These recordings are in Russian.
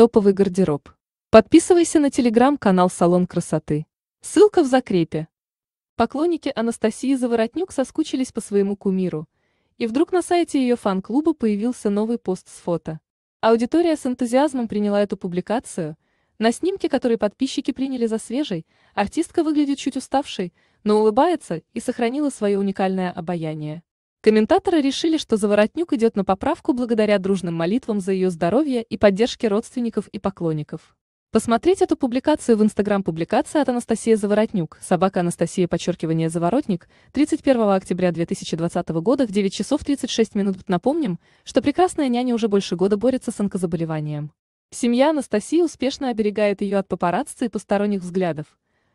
Топовый гардероб. Подписывайся на телеграм-канал «Салон красоты». Ссылка в закрепе. Поклонники Анастасии Заворотнюк соскучились по своему кумиру. И вдруг на сайте ее фан-клуба появился новый пост с фото. Аудитория с энтузиазмом приняла эту публикацию. На снимке, который подписчики приняли за свежий, артистка выглядит чуть уставшей, но улыбается и сохранила свое уникальное обаяние. Комментаторы решили, что Заворотнюк идет на поправку благодаря дружным молитвам за ее здоровье и поддержке родственников и поклонников. Посмотреть эту публикацию в Инстаграм публикация от Анастасии Заворотнюк, собака Анастасия, подчеркивание Заворотник, 31 октября 2020 года в 9 часов 36 минут. Напомним, что прекрасная няня уже больше года борется с онкозаболеванием. Семья Анастасии успешно оберегает ее от папарацци и посторонних взглядов.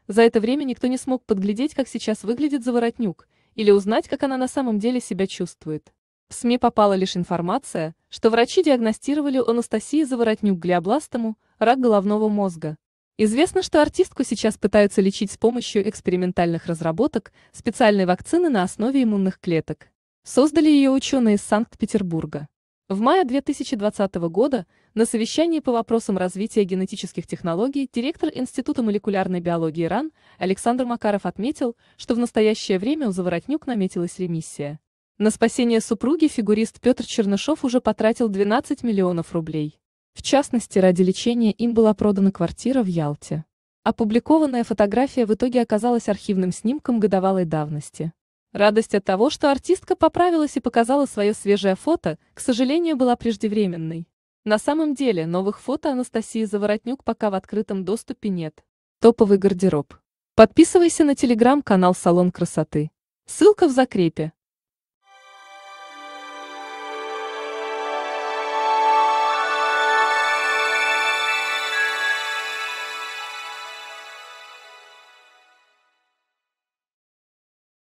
За это время никто не смог подглядеть, как сейчас выглядит Заворотнюк – или узнать, как она на самом деле себя чувствует. В СМИ попала лишь информация, что врачи диагностировали у Анастасии Заворотнюк глиобластому рак головного мозга. Известно, что артистку сейчас пытаются лечить с помощью экспериментальных разработок специальной вакцины на основе иммунных клеток. Создали ее ученые из Санкт-Петербурга. В мае 2020 года на совещании по вопросам развития генетических технологий директор Института молекулярной биологии РАН Александр Макаров отметил, что в настоящее время у Заворотнюк наметилась ремиссия. На спасение супруги фигурист Петр Чернышов уже потратил 12 миллионов рублей. В частности, ради лечения им была продана квартира в Ялте. Опубликованная фотография в итоге оказалась архивным снимком годовалой давности. Радость от того, что артистка поправилась и показала свое свежее фото, к сожалению, была преждевременной. На самом деле, новых фото Анастасии Заворотнюк пока в открытом доступе нет. Топовый гардероб. Подписывайся на телеграм-канал «Салон красоты». Ссылка в закрепе.